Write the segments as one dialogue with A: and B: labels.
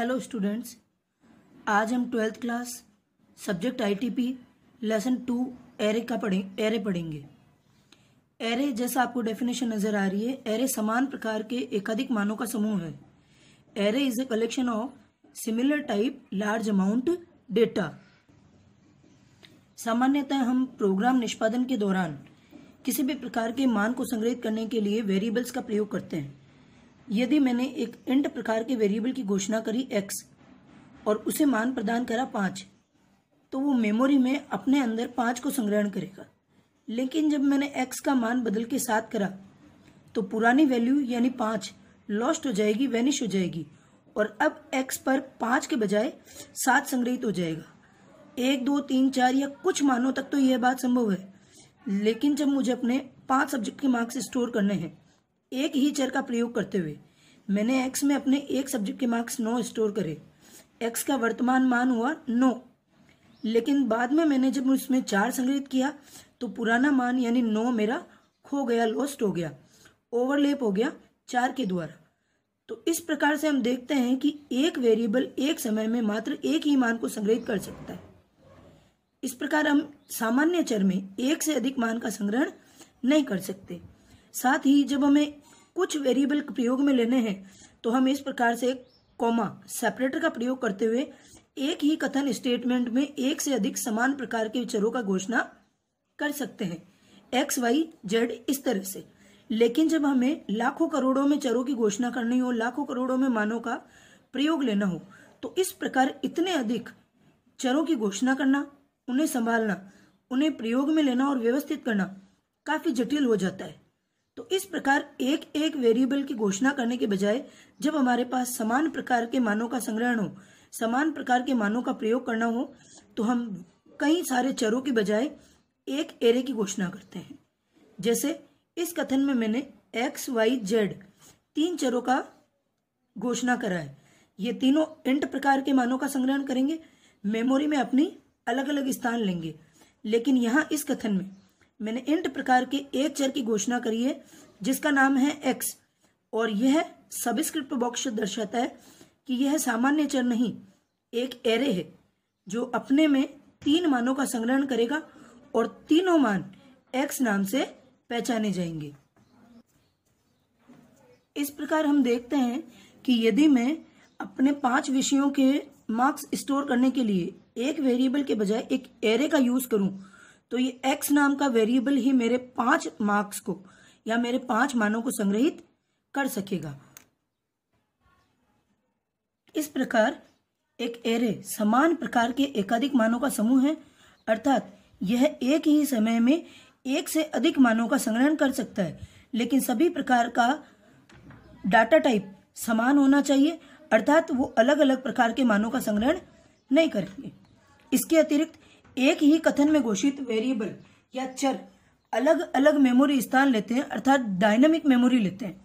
A: Hello students आज हम twelfth class subject ITP lesson two array का पढ़े एरे पढ़ेंगे एरे जैसा आपको डेफिनेशन नज़र आ रही है एरे समान प्रकार के एकाधिक मानों का समूह है array is a collection of similar type large amount data सामान्यतः हम प्रोग्राम निष्पादन के दौरान किसी भी प्रकार के मान को संग्रहित करने के लिए वेरिएबल्स का प्रयोग करते हैं यदि मैंने एक इंट प्रकार के वेरिएबल की घोषणा करी एक्स और उसे मान प्रदान करा पाँच तो वो मेमोरी में अपने अंदर पाँच को संग्रहण करेगा लेकिन जब मैंने एक्स का मान बदल के सात करा तो पुरानी वैल्यू यानी पाँच लॉस्ट हो जाएगी वैनिश हो जाएगी और अब एक्स पर पाँच के बजाय सात संग्रहित हो जाएगा एक दो तीन चार या कुछ मानों तक तो यह बात संभव है लेकिन जब मुझे अपने पाँच सब्जेक्ट के मार्क्स स्टोर करने हैं एक ही चर का प्रयोग करते हुए मैंने एक्स में अपने एक सब्जेक्ट के मार्क्स नौ स्टोर करे एक्स का वर्तमान मान हुआ नौ लेकिन बाद में मैंने जब उसमें चार संग्रहित किया तो पुराना मान यानी नौ मेरा खो गया लॉस्ट हो गया ओवरलेप हो गया चार के द्वारा तो इस प्रकार से हम देखते हैं कि एक वेरिएबल एक समय में मात्र एक ही मान को संग्रहित कर सकता है इस प्रकार हम सामान्य चर में एक से अधिक मान का संग्रहण नहीं कर सकते साथ ही जब हमें कुछ वेरिएबल प्रयोग में लेने हैं तो हम इस प्रकार से कॉमा सेपरेटर का प्रयोग करते हुए एक ही कथन स्टेटमेंट में एक से अधिक समान प्रकार के विचारों का घोषणा कर सकते हैं एक्स वाई जेड इस तरह से लेकिन जब हमें लाखों करोड़ों में चरों की घोषणा करनी हो लाखों करोड़ों में मानों का प्रयोग लेना हो तो इस प्रकार इतने अधिक चरों की घोषणा करना उन्हें संभालना उन्हें प्रयोग में लेना और व्यवस्थित करना काफी जटिल हो जाता है तो इस प्रकार एक एक वेरिएबल की घोषणा करने के बजाय जब हमारे पास समान प्रकार के मानों का संग्रहण हो समान प्रकार के मानों का प्रयोग करना हो तो हम कई सारे चरों के बजाय एक एरे की घोषणा करते हैं जैसे इस कथन में मैंने एक्स वाई जेड तीन चरों का घोषणा करा है ये तीनों इंट प्रकार के मानों का संग्रहण करेंगे मेमोरी में अपनी अलग अलग स्थान लेंगे लेकिन यहाँ इस कथन में मैंने इंट प्रकार के एक चर की घोषणा करी है जिसका नाम है एक्स और यह सबस्क्रिप्ट बॉक्स दर्शाता है कि यह सामान्य चर नहीं एक एरे है जो अपने में तीन मानों का संग्रहण करेगा और तीनों मान एक्स नाम से पहचाने जाएंगे इस प्रकार हम देखते हैं कि यदि मैं अपने पांच विषयों के मार्क्स स्टोर करने के लिए एक वेरिएबल के बजाय एक एरे का यूज करूं तो ये एक्स नाम का वेरिएबल ही मेरे पांच मार्क्स को या मेरे पांच मानों को संग्रहित कर सकेगा इस प्रकार एक एरे समान प्रकार के एकाधिक मानों का समूह है अर्थात यह एक ही समय में एक से अधिक मानों का संग्रहण कर सकता है लेकिन सभी प्रकार का डाटा टाइप समान होना चाहिए अर्थात वो अलग अलग प्रकार के मानों का संग्रहण नहीं करेंगे इसके अतिरिक्त एक ही कथन में घोषित वेरिएबल या चर अलग अलग मेमोरी स्थान लेते हैं अर्थात डायनेमिक मेमोरी लेते हैं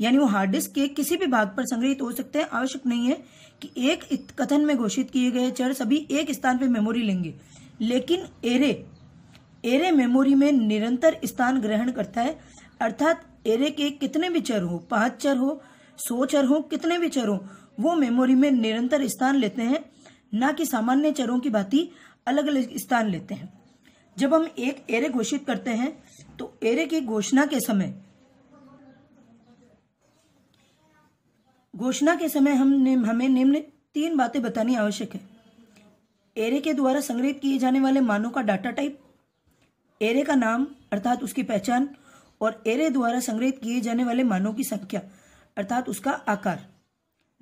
A: यानी वो हार्ड डिस्क के किसी भी भाग पर संग्रहित हो सकते हैं आवश्यक नहीं है कि एक कथन में घोषित किए गए चर सभी एक स्थान पर मेमोरी लेंगे लेकिन एरे एरे मेमोरी में निरंतर स्थान ग्रहण करता है अर्थात एरे के कितने भी चर हो पांच चर हो सौ चर हो कितने भी चर हो वो मेमोरी में निरंतर स्थान लेते हैं ना कि सामान्य चरों की भांति अलग अलग स्थान लेते हैं जब हम एक एरे घोषित करते हैं तो एरे की घोषणा के समय घोषणा के समय हम निम, हमें निम्न तीन बातें बतानी आवश्यक है एरे के द्वारा संग्रहित किए जाने वाले मानों का डाटा टाइप एरे का नाम अर्थात उसकी पहचान और एरे द्वारा संग्रहित किए जाने वाले मानों की संख्या अर्थात उसका आकार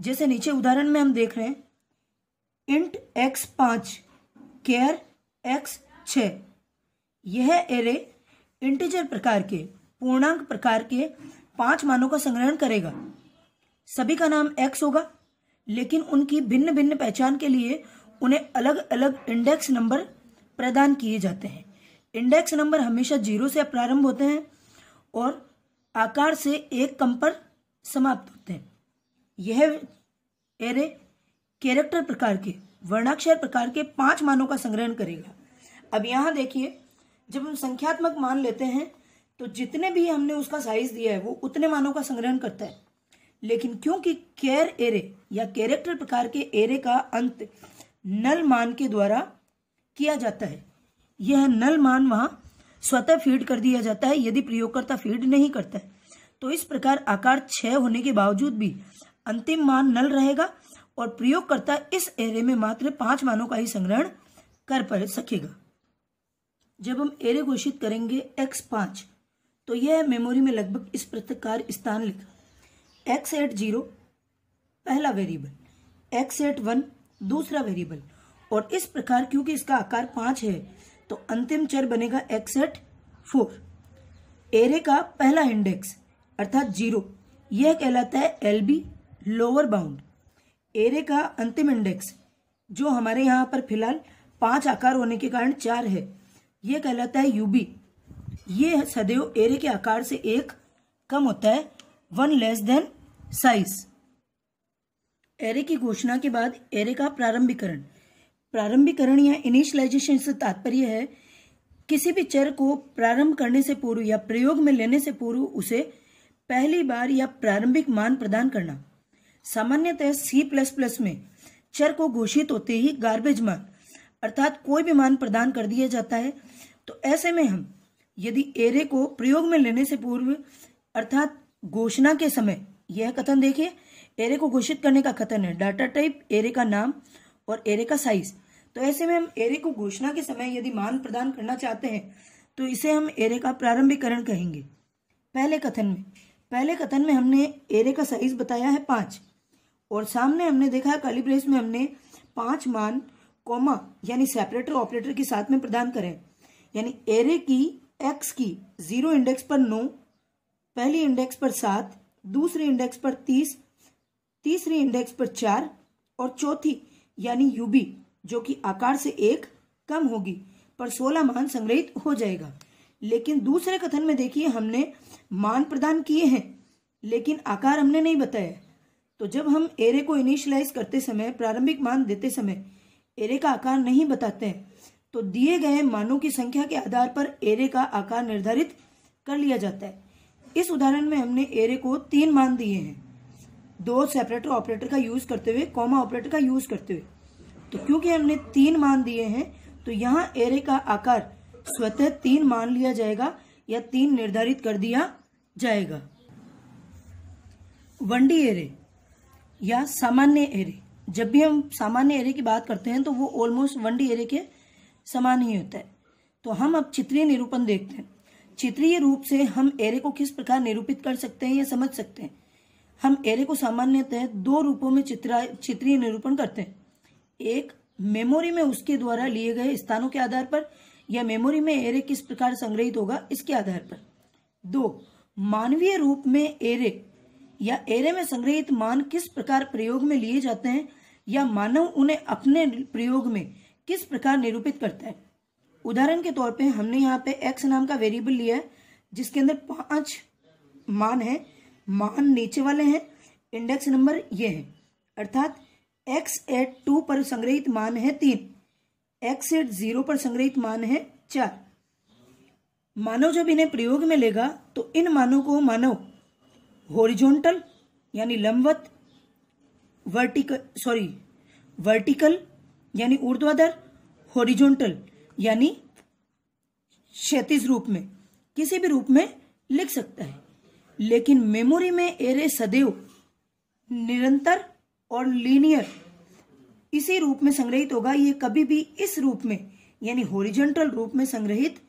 A: जैसे नीचे उदाहरण में हम देख रहे हैं इंट एक्स पाँच केयर एक्स छ यह एरे इंटीजर प्रकार के पूर्णांक प्रकार के पांच मानों का संग्रहण करेगा सभी का नाम एक्स होगा लेकिन उनकी भिन्न भिन्न पहचान के लिए उन्हें अलग अलग इंडेक्स नंबर प्रदान किए जाते हैं इंडेक्स नंबर हमेशा जीरो से प्रारंभ होते हैं और आकार से एक कम पर समाप्त होते हैं यह एरे कैरेक्टर प्रकार के वर्णाक्षर प्रकार के पांच मानों का संग्रहण करेगा अब यहाँ देखिए जब हम संख्यात्मक मान लेते हैं तो जितने भी हमने उसका साइज दिया है वो उतने मानों का संग्रहण करता है लेकिन क्योंकि कैर एरे या कैरेक्टर प्रकार के एरे का अंत नल मान के द्वारा किया जाता है यह नल मान वहाँ स्वतः फीड कर दिया जाता है यदि प्रयोगकर्ता फीड नहीं करता है तो इस प्रकार आकार छः होने के बावजूद भी अंतिम मान नल रहेगा और प्रयोगकर्ता इस एरे में मात्र पांच मानों का ही संग्रहण कर पर सकेगा जब हम एरे घोषित करेंगे एक्स पांच तो यह मेमोरी में लगभग इस प्रकार स्थान लिखा एक्स एट जीरो पहला वेरिएबल एक्स एट वन दूसरा वेरिएबल और इस प्रकार क्योंकि इसका आकार पांच है तो अंतिम चर बनेगा एक्स एट फोर एरे का पहला इंडेक्स अर्थात जीरो यह कहलाता है L B lower bound array का अंतिम इंडेक्स जो हमारे यहाँ पर फिलहाल पांच आकार होने के कारण चार है ये कहलाता है यूबी ये सदैव एरे के आकार से एक कम होता है one less than size array की घोषणा के बाद एरे का प्रारंभिकरण प्रारंभिकरण या इनिशलाइजेशन से तात्पर्य है किसी भी चर को प्रारंभ करने से पूर्व या प्रयोग में लेने से पूर्व उसे पहली बार या प्रारंभिक मान प्रदान करना सामान्यतः सी प्लस प्लस में चर को घोषित होते ही गार्बेज मान अर्थात कोई भी मान प्रदान कर दिया जाता है तो ऐसे में हम यदि एरे को प्रयोग में लेने से पूर्व अर्थात घोषणा के समय यह कथन देखिए एरे को घोषित करने का कथन है डाटा टाइप एरे का नाम और एरे का साइज तो ऐसे में हम एरे को घोषणा के समय यदि मान प्रदान करना चाहते हैं तो इसे हम एरे का प्रारंभिकरण कहेंगे पहले कथन में पहले कथन में हमने एरे का साइज बताया है पाँच और सामने हमने देखा काली ब्रेस में हमने पांच मान कॉमा यानी सेपरेटर ऑपरेटर के साथ में प्रदान करें यानी एरे की एक्स की जीरो इंडेक्स पर नौ पहली इंडेक्स पर सात दूसरे इंडेक्स पर तीस तीसरे इंडेक्स पर चार और चौथी यानी यूबी जो कि आकार से एक कम होगी पर सोलह मान संग्रहित हो जाएगा लेकिन दूसरे कथन में देखिए हमने मान प्रदान किए हैं लेकिन आकार हमने नहीं बताया तो जब हम एरे को इनिशियलाइज करते समय प्रारंभिक मान देते समय एरे का आकार नहीं बताते हैं तो दिए गए मानों की संख्या के आधार पर एरे का आकार निर्धारित कर लिया जाता है इस उदाहरण में हमने एरे को तीन मान दिए हैं दो सेपरेटर ऑपरेटर का यूज करते हुए कॉमा ऑपरेटर का यूज करते हुए तो क्योंकि हमने तीन मान दिए हैं तो यहाँ एरे का आकार स्वतः तीन मान लिया जाएगा या तीन निर्धारित कर दिया जाएगा वनडी एरे या सामान्य एरे जब भी हम सामान्य एरे की बात करते हैं तो वो ऑलमोस्ट वन डी एरे के समान ही होता है तो हम अब चित्रीय निरूपण देखते हैं चित्रीय रूप से हम एरे को किस प्रकार निरूपित कर सकते हैं या समझ सकते हैं हम एरे को सामान्यतः दो रूपों में चित्रा चित्रीय निरूपण करते हैं एक मेमोरी में उसके द्वारा लिए गए स्थानों के आधार पर या मेमोरी में एरे किस प्रकार संग्रहित होगा इसके आधार पर दो मानवीय रूप में एरे या एरे में संग्रहित मान किस प्रकार प्रयोग में लिए जाते हैं या मानव उन्हें अपने प्रयोग में किस प्रकार निरूपित करता है उदाहरण के तौर पे हमने यहाँ पे x नाम का वेरिएबल लिया है जिसके अंदर पांच मान है मान नीचे वाले हैं इंडेक्स नंबर ये है अर्थात x एट टू पर संग्रहित मान है तीन x एट जीरो पर संग्रहित मान है चार मानव जब इन्हें प्रयोग में लेगा तो इन मानों को मानव हॉरिजॉन्टल यानी लंबवत वर्टिकल सॉरी वर्टिकल यानी ऊर्ध्वाधर हॉरिजॉन्टल यानी क्षतिज रूप में किसी भी रूप में लिख सकता है लेकिन मेमोरी में एरे सदैव निरंतर और लीनियर इसी रूप में संग्रहित होगा ये कभी भी इस रूप में यानी हॉरिजॉन्टल रूप में संग्रहित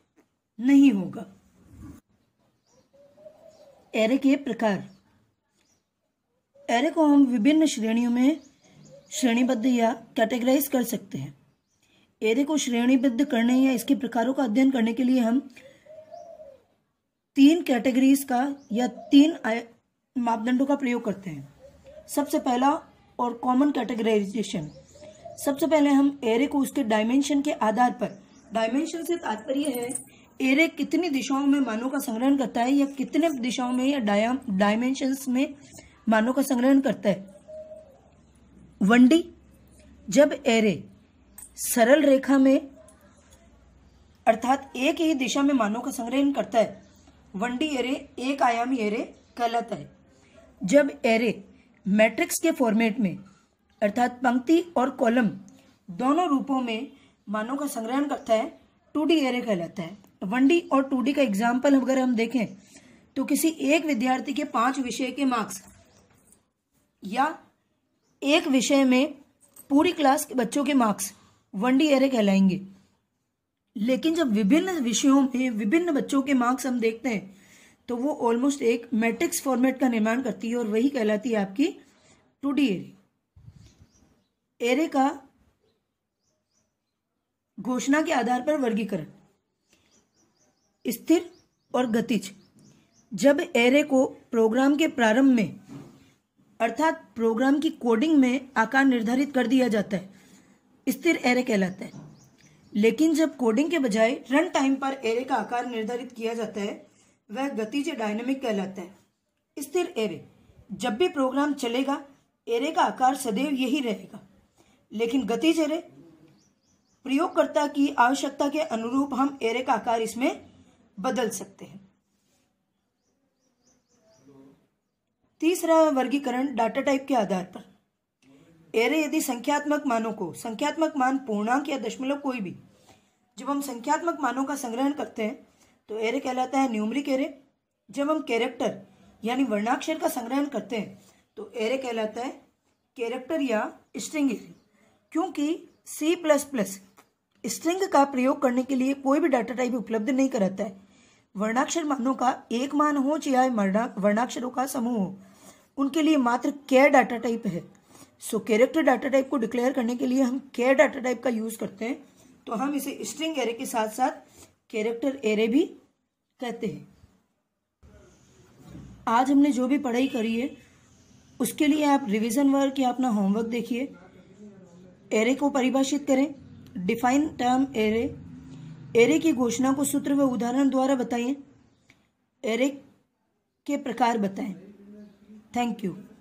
A: नहीं होगा एरे के प्रकार एरे को हम विभिन्न श्रेणियों में श्रेणीबद्ध या कैटेगराइज कर सकते हैं एरे को श्रेणीबद्ध करने या इसके प्रकारों का अध्ययन करने के लिए हम तीन कैटेगरीज का या तीन मापदंडों का प्रयोग करते हैं सबसे पहला और कॉमन कैटेगराइजेशन सबसे पहले हम एरे को उसके डायमेंशन के आधार पर डायमेंशन से तात्पर्य है एरे कितनी दिशाओं में मानों का संग्रहण करता है या कितने दिशाओं में या डायमेंशंस में मानों का संग्रहण करता है वनडी जब एरे सरल रेखा में अर्थात एक ही दिशा में मानों का संग्रहण करता है वनडी एरे एक आयामी एरे कहलाता है जब एरे मैट्रिक्स के फॉर्मेट में अर्थात पंक्ति और कॉलम दोनों रूपों में मानों का संग्रहण करता है टू डी एरे कहलाता है वनडी और टू डी का एग्जाम्पल अगर हम देखें तो किसी एक विद्यार्थी के पांच विषय के मार्क्स या एक विषय में पूरी क्लास के बच्चों के मार्क्स वन डी एरे कहलाएंगे लेकिन जब विभिन्न विषयों में विभिन्न बच्चों के मार्क्स हम देखते हैं तो वो ऑलमोस्ट एक मैट्रिक्स फॉर्मेट का निर्माण करती है और वही कहलाती है आपकी टू डी एरे एरे का घोषणा के आधार पर वर्गीकरण स्थिर और गतिज जब एरे को प्रोग्राम के प्रारंभ में अर्थात प्रोग्राम की कोडिंग में आकार निर्धारित कर दिया जाता है स्थिर एरे कहलाता है लेकिन जब कोडिंग के बजाय रन टाइम पर एरे का आकार निर्धारित किया जाता है वह गतिज डायनेमिक कहलाता है स्थिर एरे जब भी प्रोग्राम चलेगा एरे का आकार सदैव यही रहेगा लेकिन गतिज एरे प्रयोगकर्ता की आवश्यकता के अनुरूप हम एरे का आकार इसमें बदल सकते हैं तीसरा वर्गीकरण डाटा टाइप के आधार पर एरे यदि संख्यात्मक मानों को संख्यात्मक मान पूर्णांक या दशमलव कोई भी जब हम संख्यात्मक मानों का संग्रहण करते हैं तो एरे कहलाता है न्यूमरिक एरे जब हम कैरेक्टर यानी वर्णाक्षर का संग्रहण करते हैं तो एरे कहलाता है कैरेक्टर या स्ट्रिंग एरे क्योंकि सी प्लस प्लस स्ट्रिंग का प्रयोग करने के लिए कोई भी डाटा टाइप उपलब्ध नहीं कराता है वर्णाक्षर मानों का एक मान हो चाहे वर्णाक्षरों का समूह हो उनके लिए मात्र केयर डाटा टाइप है सो कैरेक्टर डाटा टाइप को डिक्लेयर करने के लिए हम केयर डाटा टाइप का यूज़ करते हैं तो हम इसे स्ट्रिंग एरे के साथ साथ कैरेक्टर एरे भी कहते हैं आज हमने जो भी पढ़ाई करी है उसके लिए आप रिविजन वर्क या अपना होमवर्क देखिए एरे को परिभाषित करें डिफाइन टर्म एरे एरे की घोषणा को सूत्र व उदाहरण द्वारा बताइए एरे के प्रकार बताएं Thank you.